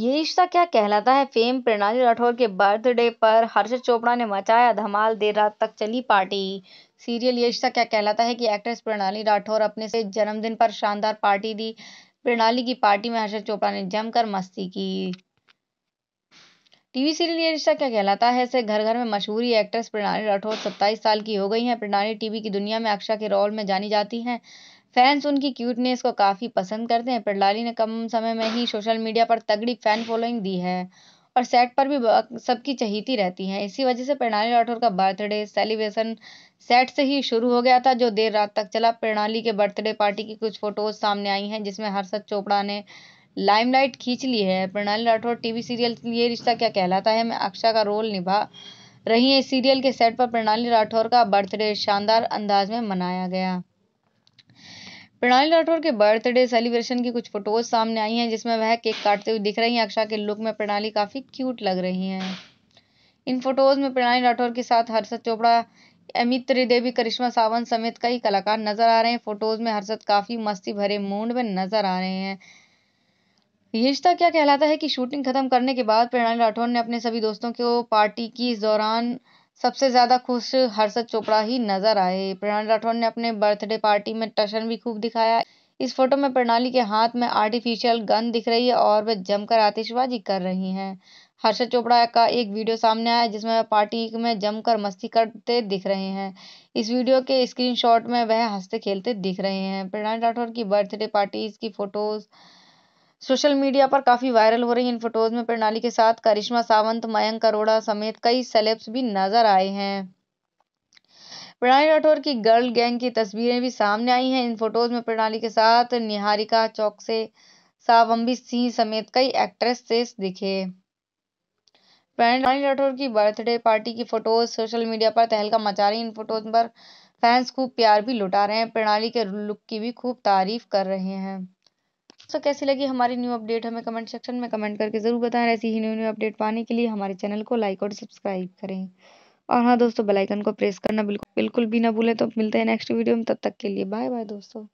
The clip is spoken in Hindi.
ये रिश्ता क्या कहलाता है फेम प्रणाली राठौर के बर्थडे पर हर्षद चोपड़ा ने मचाया धमाल देर रात तक चली पार्टी सीरियल ये रिश्ता क्या कहलाता है कि एक्ट्रेस प्रणाली राठौर अपने से जन्मदिन पर शानदार पार्टी दी प्रणाली की पार्टी में हर्षद चोपड़ा ने जमकर मस्ती की टीवी सीरियल ये रिश्ता क्या कहलाता है ऐसे घर घर में मशहूरी एक्ट्रेस प्रणाली राठौर सत्ताईस साल की हो गई हैं प्रणाली टीवी की दुनिया में अक्षा के रोल में जानी जाती हैं फैंस उनकी क्यूटनेस को काफ़ी पसंद करते हैं प्रणाली ने कम समय में ही सोशल मीडिया पर तगड़ी फैन फॉलोइंग दी है और सेट पर भी सबकी चहीती रहती हैं इसी वजह से प्रणाली राठौर का बर्थडे सेलिब्रेशन सेट से ही शुरू हो गया था जो देर रात तक चला प्रणाली के बर्थडे पार्टी की कुछ फोटोज सामने आई हैं जिसमें हर्षद चोपड़ा ने लाइमलाइट खींच ली है प्रणाली राठौर टीवी सीरियल ये रिश्ता क्या कहलाता है मैं अक्षा का रोल निभा रही है इस सीरियल के सेट पर प्रणाली राठौर का बर्थडे शानदार अंदाज में मनाया गया प्रणाली राठौर के बर्थडे सेलिब्रेशन की कुछ फोटोज सामने आई हैं जिसमें वह केक काटते हुए दिख रही हैं अक्षा के लुक में प्रणाली काफ़ी क्यूट लग रही हैं इन फोटोज में प्रणाली राठौर के साथ हर्षद चोपड़ा अमित त्रिदेवी करिश्मा सावंत समेत कई कलाकार नजर आ रहे हैं फोटोज में हर्षद काफ़ी मस्ती भरे मूड में नजर आ रहे हैं ये रिश्ता क्या कहलाता है कि शूटिंग खत्म करने के बाद प्रणाली राठौर ने अपने सभी दोस्तों को पार्टी की इस दौरान सबसे ज़्यादा खुश हर्षद चोपड़ा ही नजर आए प्रणाली राठौर ने अपने बर्थडे पार्टी में टशन भी खूब दिखाया इस फोटो में प्रणाली के हाथ में आर्टिफिशियल गन दिख रही है और वे जमकर आतिशबाजी कर रही हैं हर्षद चोपड़ा का एक वीडियो सामने आया जिसमें वह पार्टी में जमकर मस्ती करते दिख रहे हैं इस वीडियो के स्क्रीनशॉट में वह हंसते खेलते दिख रहे हैं प्रणाली राठौर की बर्थडे पार्टी की फोटोज़ सोशल मीडिया पर काफी वायरल हो रही इन फोटोज में प्रणाली के साथ करिश्मा सावंत मयंक अरोड़ा समेत कई सेलेब्स भी नजर आए हैं प्रणाली राठौर की गर्ल गैंग की तस्वीरें भी सामने आई हैं इन फोटोज में प्रणाली के साथ निहारिका चौक से सावंबी सिंह समेत कई एक्ट्रेसेस दिखे प्रणाली राठौर की बर्थडे पार्टी की फोटोज सोशल मीडिया पर तहलका मचा रही इन फोटोज पर फैंस खूब प्यार भी लुटा रहे हैं प्रणाली के लुक की भी खूब तारीफ कर रहे हैं सो कैसी लगी हमारी न्यू अपडेट हमें कमेंट सेक्शन में कमेंट करके ज़रूर बताएं ऐसी ही न्यू न्यू अपडेट पाने के लिए हमारे चैनल को लाइक और सब्सक्राइब करें और हाँ दोस्तों बेल आइकन को प्रेस करना बिल्कुल बिल्कुल भी ना भूलें तो मिलते हैं नेक्स्ट वीडियो में तब तक के लिए बाय बाय दोस्तों